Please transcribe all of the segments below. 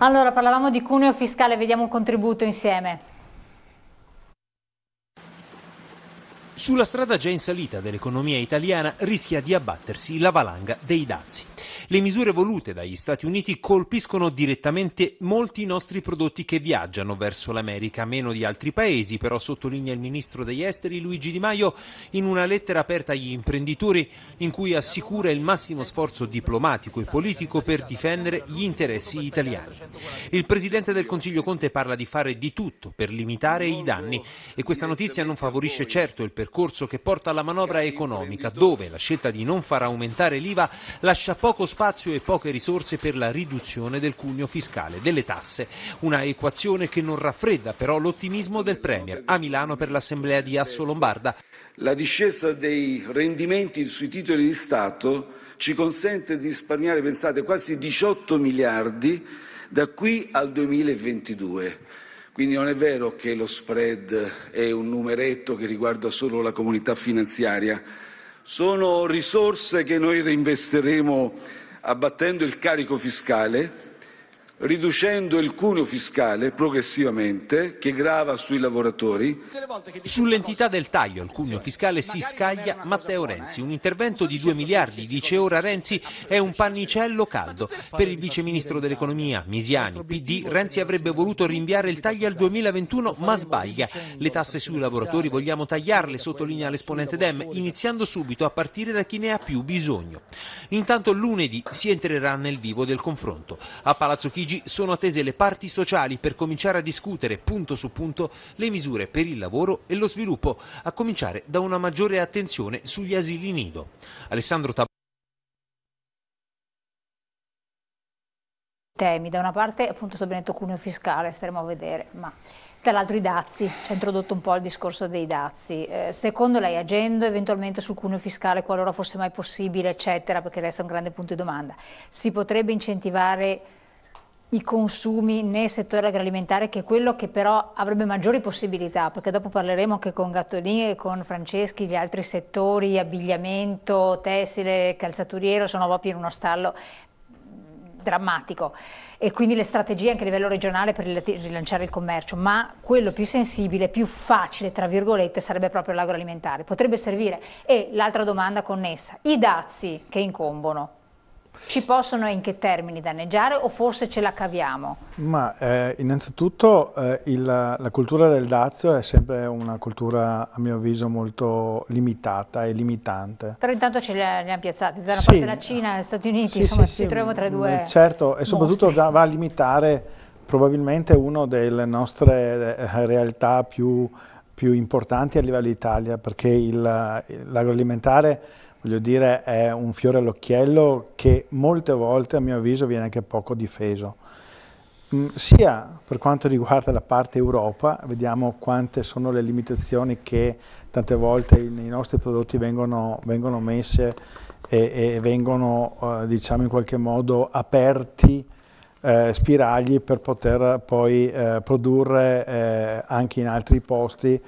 Allora, parlavamo di cuneo fiscale, vediamo un contributo insieme. Sulla strada già in salita dell'economia italiana rischia di abbattersi la valanga dei dazi. Le misure volute dagli Stati Uniti colpiscono direttamente molti nostri prodotti che viaggiano verso l'America, meno di altri paesi, però sottolinea il ministro degli esteri Luigi Di Maio in una lettera aperta agli imprenditori in cui assicura il massimo sforzo diplomatico e politico per difendere gli interessi italiani. Il presidente del Consiglio Conte parla di fare di tutto per limitare i danni e questa notizia non favorisce certo il percorso percorso che porta alla manovra economica, dove la scelta di non far aumentare l'IVA lascia poco spazio e poche risorse per la riduzione del cuneo fiscale, delle tasse. Una equazione che non raffredda però l'ottimismo del Premier a Milano per l'Assemblea di Asso Lombarda. La discesa dei rendimenti sui titoli di Stato ci consente di risparmiare, pensate, quasi 18 miliardi da qui al 2022. Quindi non è vero che lo spread è un numeretto che riguarda solo la comunità finanziaria, sono risorse che noi reinvesteremo abbattendo il carico fiscale riducendo il cuneo fiscale progressivamente che grava sui lavoratori. Sull'entità del taglio al cuneo fiscale si scaglia Matteo Renzi. Eh. Un intervento di 2 miliardi, dice ora Renzi, è un pannicello caldo. Per il vice ministro dell'economia Misiani, PD, Renzi avrebbe voluto rinviare il taglio al 2021 ma sbaglia. Le tasse sui lavoratori eh, vogliamo tagliarle, sottolinea l'esponente Dem, iniziando subito a partire da chi ne ha più bisogno. Intanto lunedì si entrerà nel vivo del confronto. A Palazzo Chigi Parigi sono attese le parti sociali per cominciare a discutere punto su punto le misure per il lavoro e lo sviluppo, a cominciare da una maggiore attenzione sugli asili nido. Alessandro Tab temi, da una parte appunto sul benedetto cuneo fiscale, staremo a vedere, ma dall'altro i dazi, ci ha introdotto un po' il discorso dei dazi, eh, secondo lei agendo eventualmente sul cuneo fiscale qualora fosse mai possibile eccetera, perché resta un grande punto di domanda, si potrebbe incentivare i consumi nel settore agroalimentare che è quello che però avrebbe maggiori possibilità perché dopo parleremo anche con Gattolini e con Franceschi gli altri settori abbigliamento, tessile, calzaturiero sono proprio in uno stallo drammatico e quindi le strategie anche a livello regionale per rilanciare il commercio ma quello più sensibile, più facile tra virgolette sarebbe proprio l'agroalimentare potrebbe servire e l'altra domanda connessa i dazi che incombono ci possono in che termini danneggiare o forse ce la caviamo? Ma eh, innanzitutto eh, il, la cultura del Dazio è sempre una cultura a mio avviso molto limitata e limitante. Però intanto ce li hanno piazzati, da una sì. parte la Cina, gli Stati Uniti, sì, insomma sì, ci troviamo tra due eh, Certo, e soprattutto mostri. va a limitare probabilmente una delle nostre eh, realtà più più importanti a livello Italia perché eh, l'agroalimentare voglio dire, è un fiore all'occhiello che molte volte, a mio avviso, viene anche poco difeso. Mm, sia per quanto riguarda la parte Europa, vediamo quante sono le limitazioni che tante volte nei nostri prodotti vengono, vengono messe e, e vengono, eh, diciamo, in qualche modo aperti eh, spiragli per poter poi eh, produrre eh, anche in altri posti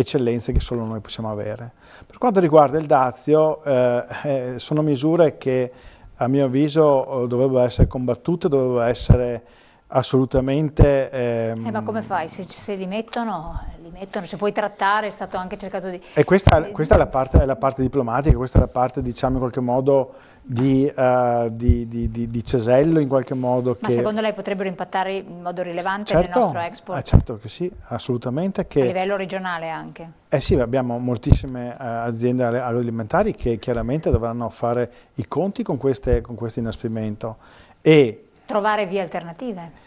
eccellenze che solo noi possiamo avere. Per quanto riguarda il dazio, eh, eh sono misure che a mio avviso eh, dovrebbero essere combattute, dovrebbero essere assolutamente... Ehm... Eh, ma come fai? Se, se, li mettono, li mettono, cioè puoi trattare, è stato anche cercato di... E questa, questa è, la parte, è, la parte, diplomatica, questa è la parte, diciamo, in qualche modo di, uh, di, di, di Cesello, in qualche modo che... Ma secondo lei potrebbero impattare in modo rilevante certo, nel nostro export? Eh, certo che sì, assolutamente. Che... A livello regionale anche? Eh sì, abbiamo moltissime uh, aziende agroalimentari che chiaramente dovranno fare i conti con, queste, con questo inasprimento e trovare vie alternative.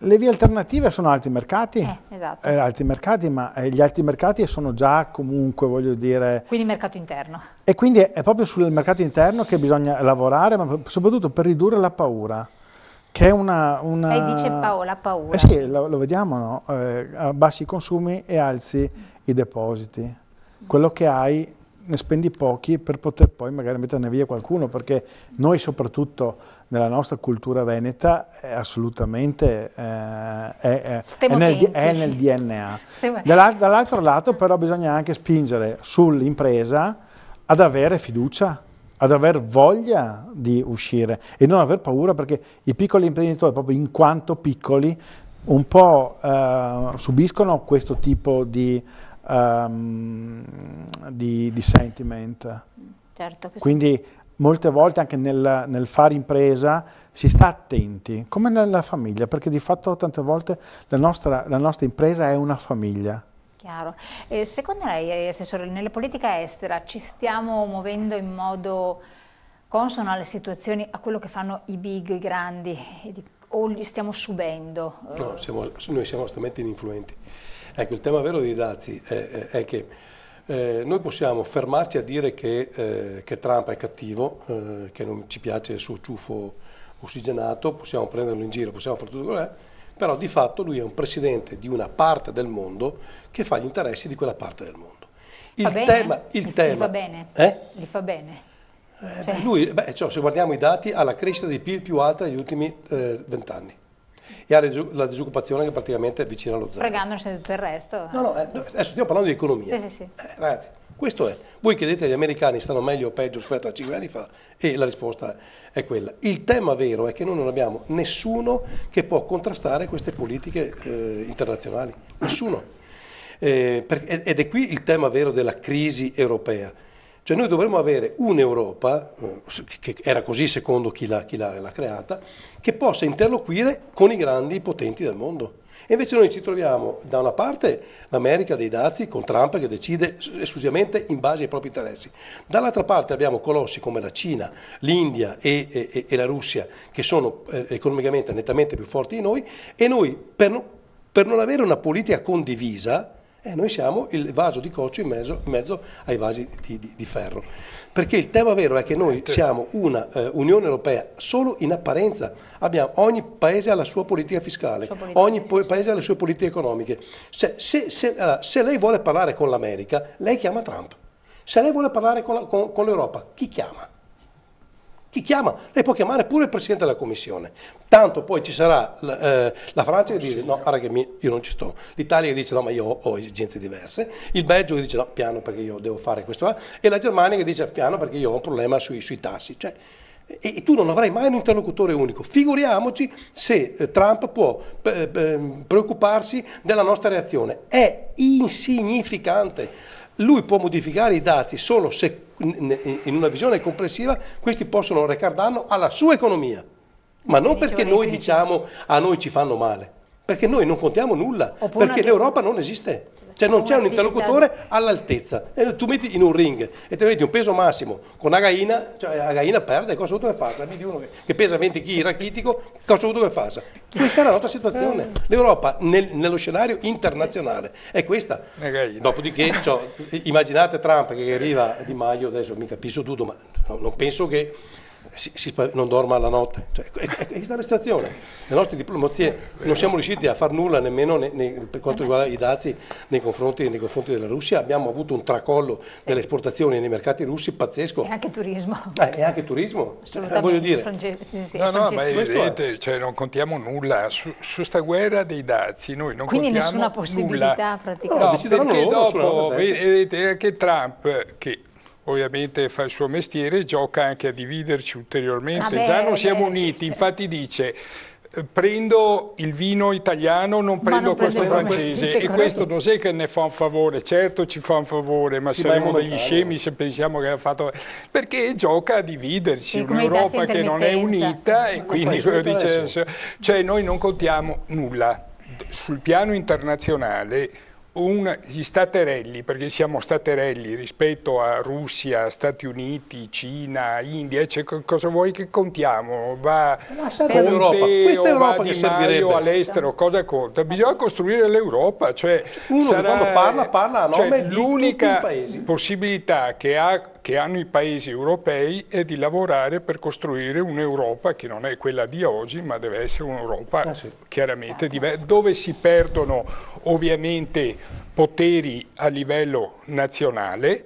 Le vie alternative sono altri mercati, eh, esatto. eh, altri mercati, ma eh, gli altri mercati sono già comunque, voglio dire... Quindi mercato interno. E quindi è, proprio sul mercato interno che bisogna lavorare, ma soprattutto per ridurre la paura, che è una... una... Lei dice Paola, paura. Eh sì, lo, lo vediamo, no? Eh, abbassi i consumi e alzi i depositi. Quello che hai ne spendi pochi per poter poi magari metterne via qualcuno, perché noi soprattutto nella nostra cultura veneta è assolutamente eh, è, è, è, nel, è, nel, DNA. Dall'altro lato però bisogna anche spingere sull'impresa ad avere fiducia, ad aver voglia di uscire e non aver paura perché i piccoli imprenditori, proprio in quanto piccoli, un po' eh, subiscono questo tipo di, um, di, di sentiment. Certo Quindi sì molte volte anche nel, nel, fare impresa si sta attenti, come nella famiglia, perché di fatto tante volte la nostra, la nostra impresa è una famiglia. Chiaro. E secondo lei, eh, Assessore, nella politica estera ci stiamo muovendo in modo consono alle situazioni, a quello che fanno i big, i grandi, o li stiamo subendo? No, siamo, noi siamo estremamente influenti. Ecco, il tema vero dei dazi è, è che eh, noi possiamo fermarci a dire che, eh, che Trump è cattivo, eh, che non ci piace il suo ciuffo ossigenato, possiamo prenderlo in giro, possiamo fare tutto quello che è, però di fatto lui è un presidente di una parte del mondo che fa gli interessi di quella parte del mondo. Il fa bene? tema, il li, tema, fa bene? Eh? Li fa bene? Eh, cioè. Beh, lui, beh, cioè, se guardiamo i dati, ha la crescita di PIL più alta degli ultimi eh, vent'anni e ha la disoccupazione che praticamente è vicina allo zero. Fregandoci di tutto il resto. No, eh, no, adesso stiamo parlando di economia. Sì, sì, sì. Eh, ragazzi, questo è. Voi chiedete agli americani stanno meglio o peggio rispetto a 5 anni fa e la risposta è quella. Il tema vero è che noi non abbiamo nessuno che può contrastare queste politiche eh, internazionali. Nessuno. Eh, per, ed è qui il tema vero della crisi europea cioè noi dovremmo avere un'Europa, eh, che era così secondo chi l'ha, chi l'ha creata, che possa interloquire con i grandi potenti del mondo. E invece noi ci troviamo da una parte l'America dei dazi con Trump che decide esclusivamente in base ai propri interessi, dall'altra parte abbiamo colossi come la Cina, l'India e, e, e la Russia che sono eh, economicamente nettamente più forti di noi e noi per, no, per non avere una politica condivisa e eh, noi siamo il vaso di coccio in mezzo, in mezzo ai vasi di, di, di, ferro. Perché il tema vero è che noi eh, siamo una eh, Unione Europea solo in apparenza. Abbiamo, ogni paese ha la sua politica fiscale, sua politica ogni fiscale. paese ha le sue politiche economiche. Cioè, se, se, allora, se, lei vuole parlare con l'America, lei chiama Trump. Se lei vuole parlare con, con, con l'Europa, chi chiama? Chi chiama? Lei può chiamare pure il Presidente della Commissione. Tanto poi ci sarà eh, la Francia che dice no, guarda che mi, io non ci sto. L'Italia che dice no, ma io ho, esigenze diverse. Il Belgio che dice no, piano perché io devo fare questo. Là. E la Germania che dice piano perché io ho un problema sui, sui tassi. Cioè, e, e, tu non avrai mai un interlocutore unico. Figuriamoci se eh, Trump può eh, preoccuparsi della nostra reazione. È insignificante. Lui può modificare i dati solo se in una visione complessiva, questi possono recare danno alla sua economia. Ma non perché noi diciamo a noi ci fanno male, perché noi non contiamo nulla, perché l'Europa non esiste. Cioè non c'è un interlocutore all'altezza. E eh, tu metti in un ring e ti metti un peso massimo con Againa, cioè Againa perde, cosa ho dovuto che faccia? Vedi uno che pesa 20 kg rachitico, cosa ho dovuto che faccia? Questa è la nostra situazione. Eh. L'Europa nel, nello scenario internazionale è questa. Dopodiché cioè, immaginate Trump che arriva Di Maio, adesso mi capisco tutto, ma non penso che si, si, non dorma la notte. Cioè, è, è, questa la situazione. Le nostre diplomazie non siamo riusciti a far nulla nemmeno ne, ne, per quanto riguarda i dazi nei confronti, nei confronti, della Russia. Abbiamo avuto un tracollo sì. delle esportazioni nei mercati russi pazzesco. E anche turismo. Eh, e anche turismo. Eh, voglio dire. sì, sì, no, no, ma è evidente, è. Cioè, non contiamo nulla. Su, questa guerra dei dazi noi non contiamo nulla. Quindi nessuna possibilità nulla. praticamente. No, no perché dopo, vedete, anche Trump che ovviamente fa il suo mestiere gioca anche a dividerci ulteriormente. Vabbè, Già non siamo vabbè, uniti, infatti dice eh, prendo il vino italiano, non prendo non questo francese e ecco, questo non sei che ne fa un favore, certo ci fa un favore, ma ci saremo degli scemi se pensiamo che ha fatto perché gioca a dividerci, un'Europa che non è unita sì, e quindi quello dice, cioè noi non contiamo nulla sul piano internazionale un, gli staterelli, perché siamo staterelli rispetto a Russia, Stati Uniti, Cina, India, cioè, cosa vuoi che contiamo? Va Conte Europa. Questa Europa Di Maio all'estero, cosa conta? Bisogna costruire l'Europa, cioè, Uno sarà, quando parla, parla a nome cioè, di tutti i paesi. l'unica possibilità che ha che hanno i paesi europei è di lavorare per costruire un'Europa che non è quella di oggi, ma deve essere un'Europa ah, sì. chiaramente diversa, dove si perdono ovviamente poteri a livello nazionale,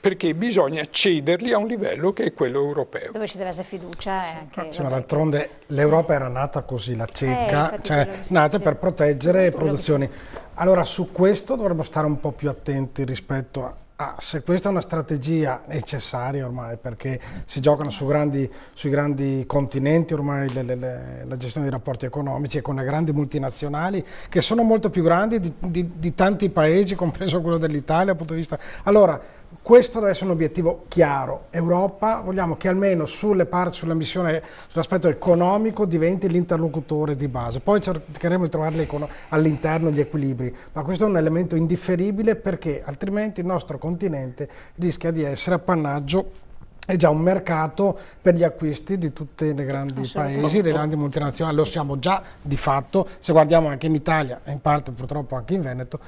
perché bisogna cederli a un livello che è quello europeo. Dove ci deve essere fiducia. sì, d'altronde l'Europa era nata così, la cieca, eh, cioè nata per proteggere le produzioni. Allora su questo dovremmo stare un po' più attenti rispetto a... Ah, se questa è una strategia necessaria ormai, perché si giocano su grandi, sui grandi continenti ormai le, le, le, la gestione dei rapporti economici e con le grandi multinazionali, che sono molto più grandi di, di, di tanti paesi, compreso quello dell'Italia dal punto di vista... Allora, questo deve essere un obiettivo chiaro. Europa, vogliamo che almeno sulle parti, sulla missione, sull'aspetto economico diventi l'interlocutore di base. Poi cercheremo di trovare all'interno gli equilibri, ma questo è un elemento indifferibile perché altrimenti il nostro continente rischia di essere appannaggio è già un mercato per gli acquisti di tutti i grandi paesi, delle grandi multinazionali, lo siamo già di fatto, se guardiamo anche in Italia e in parte purtroppo anche in Veneto,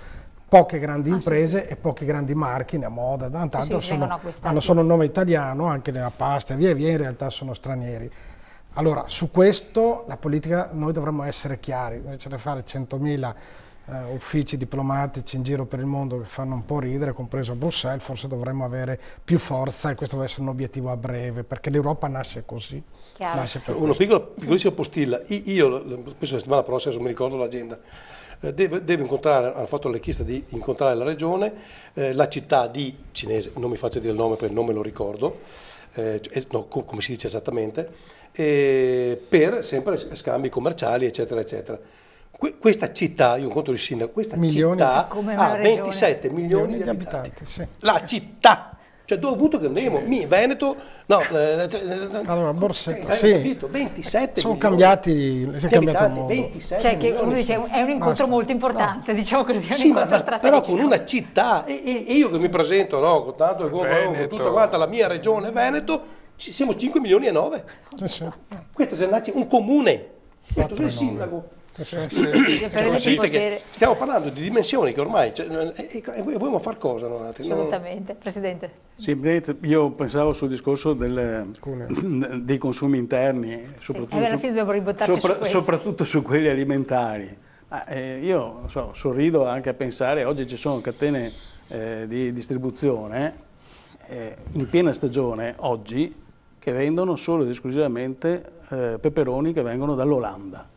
poche grandi ah, imprese sì, sì. e poche grandi marchi, la moda, tanto, sì, sono, hanno solo un nome italiano, anche nella pasta e via via, in realtà sono stranieri. Allora, su questo la politica noi dovremmo essere chiari, invece di fare 100.000 eh, uffici diplomatici in giro per il mondo che fanno un po' ridere, compreso a Bruxelles, forse dovremmo avere più forza e questo deve essere un obiettivo a breve, perché l'Europa nasce così. Nasce Uno piccolo, piccolissimo postilla, io penso la settimana prossima, se non mi ricordo l'agenda, Deve, eh, deve, incontrare, hanno fatto la richiesta di incontrare la regione, eh, la città di Cinese, non mi faccia dire il nome perché non me lo ricordo, eh, cioè, eh, no, co come si dice esattamente, eh, per sempre scambi commerciali eccetera eccetera. Que- questa città, io incontro il sindaco, questa milioni, città ha 27 milioni, milioni di, abitanti. abitanti sì. La città! Cioè dove butto che andiamo? Mi, Veneto, no, eh, eh, eh, allora Borsetta, sì. capito? 27 sono cambiati, si è cambiato il 27 cioè che milioni, dice, è un incontro Basta. molto importante, no. diciamo così, sì, ma, ma però con una città e, e, e, io che mi presento, no, con tanto che con tutta quanta la mia regione Veneto, siamo 5 milioni e 9. Sì, sì. Questo è un comune, questo il sindaco sì, sì. Cioè, poter... stiamo parlando di dimensioni che ormai, cioè, e, e vogliamo far cosa? Non Assolutamente, Presidente. Sì, io pensavo sul discorso del, dei consumi interni, soprattutto, eh, su, sopra, su soprattutto su quelli alimentari. Ah, eh, io so, sorrido anche a pensare, oggi ci sono catene eh, di distribuzione eh, in piena stagione, oggi, che vendono solo ed esclusivamente eh, peperoni che vengono dall'Olanda.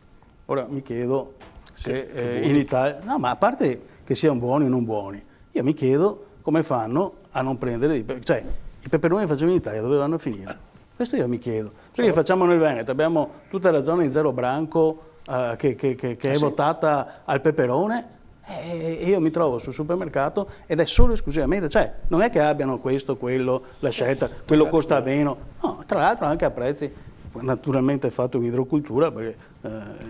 Ora mi chiedo se che, eh, in Italia... No, ma a parte che siano buoni o non buoni, io mi chiedo come fanno a non prendere... Di... Cioè, i peperoni che facciamo in Italia dove vanno a finire? Questo io mi chiedo. Perché certo. facciamo nel Veneto? Abbiamo tutta la zona in zero branco eh, che, che, che, che ah, è sì. votata al peperone eh, e io mi trovo sul supermercato ed è solo esclusivamente, cioè non è che abbiano questo, quello, la scelta, eh, quello certo. costa meno, no, tra l'altro anche a prezzi, naturalmente fatto in idrocultura perché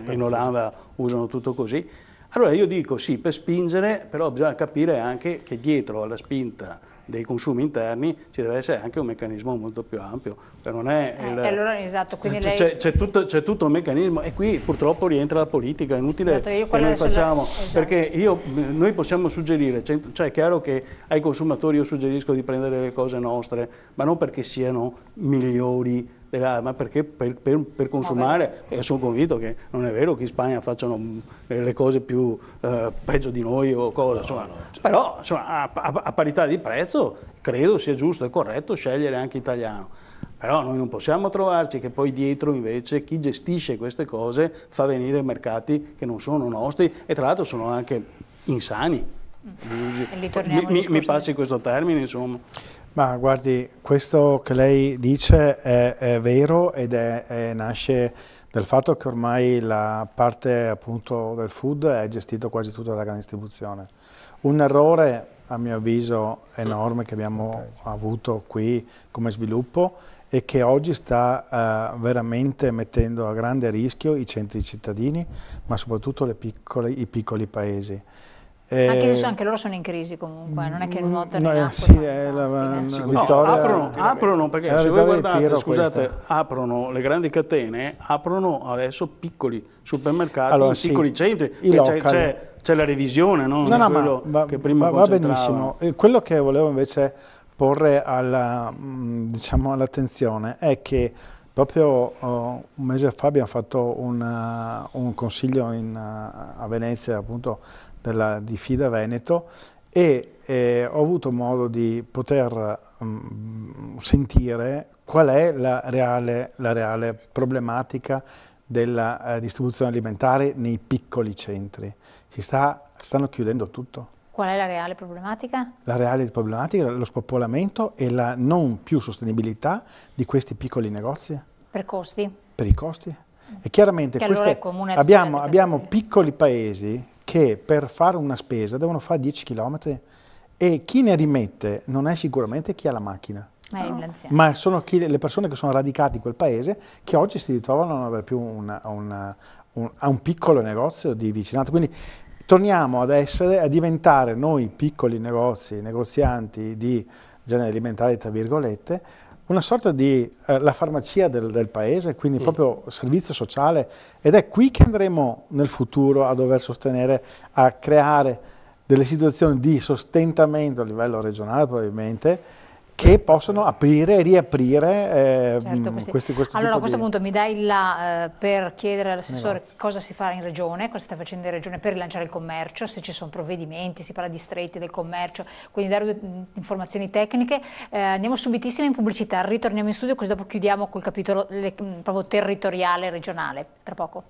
eh, in Olanda usano tutto così. Allora io dico sì, per spingere, però bisogna capire anche che dietro alla spinta dei consumi interni ci deve essere anche un meccanismo molto più ampio. Cioè non è eh, il, eh, allora, esatto, c'è, lei... tutto, tutto, un meccanismo e qui purtroppo rientra la politica, è inutile esatto, che noi facciamo. La... Esatto. Perché io, noi possiamo suggerire, cioè, cioè è chiaro che ai consumatori io suggerisco di prendere le cose nostre, ma non perché siano migliori della, perché per, per, per consumare ah, e sono convinto che non è vero che in Spagna facciano eh, le cose più eh, peggio di noi o cosa, insomma. No, cioè. però insomma, a, a, a parità di prezzo credo sia giusto e corretto scegliere anche italiano. Però noi non possiamo trovarci che poi dietro invece chi gestisce queste cose fa venire mercati che non sono nostri e tra l'altro sono anche insani. Mm. Mm. Mi, mi, mi passi questo termine, insomma. Ma guardi, questo che lei dice è, è vero ed è, è, nasce dal fatto che ormai la parte appunto del food è gestita quasi tutta dalla grande distribuzione. Un errore a mio avviso enorme che abbiamo avuto qui come sviluppo e che oggi sta uh, veramente mettendo a grande rischio i centri cittadini ma soprattutto piccole, i piccoli paesi. Eh, anche se eh, sono, anche loro sono in crisi comunque, non è che nuotano mm, no, in eh, acqua. Sì, è eh, la, la, la vittoria, no, aprono, aprono, perché se voi guardate, scusate, questa. aprono le grandi catene, aprono adesso piccoli supermercati, allora, piccoli sì, centri, c'è, la revisione, no? No, no, quello va, che prima va, va benissimo. Quello che volevo invece porre mm, diciamo, all'attenzione diciamo, all è che Proprio uh, un mese fa abbiamo fatto una, un consiglio in, uh, a Venezia appunto della, di FIDA Veneto e eh, ho avuto modo di poter mh, mm, sentire qual è la reale, la reale problematica della eh, distribuzione alimentare nei piccoli centri. Si sta, stanno chiudendo tutto. Qual è la reale problematica? La reale problematica è lo spopolamento e la non più sostenibilità di questi piccoli negozi. Per costi? Per i costi. E chiaramente queste, allora abbiamo, abbiamo piccoli paesi che per fare una spesa devono fare 10 km e chi ne rimette non è sicuramente chi ha la macchina. No? Ma sono chi, le persone che sono radicate in quel paese che oggi si ritrovano a non avere più una, una, un, a un piccolo negozio di vicinato. Quindi torniamo ad essere, a diventare noi piccoli negozi, negozianti di genere alimentare, tra virgolette, una sorta di eh, la farmacia del, del paese, quindi mm. proprio servizio sociale ed è qui che andremo nel futuro a dover sostenere, a creare delle situazioni di sostentamento a livello regionale probabilmente che possono aprire e riaprire eh, certo, questi, questi, questi Allora a questo di... punto mi dai la eh, per chiedere all'assessore cosa si fa in regione, cosa sta facendo in regione per rilanciare il commercio, se ci sono provvedimenti, si parla di stretti del commercio, quindi dare mm, informazioni tecniche. Eh, andiamo subitissimo in pubblicità, ritorniamo in studio così dopo chiudiamo col capitolo le, mm, proprio territoriale regionale, tra poco.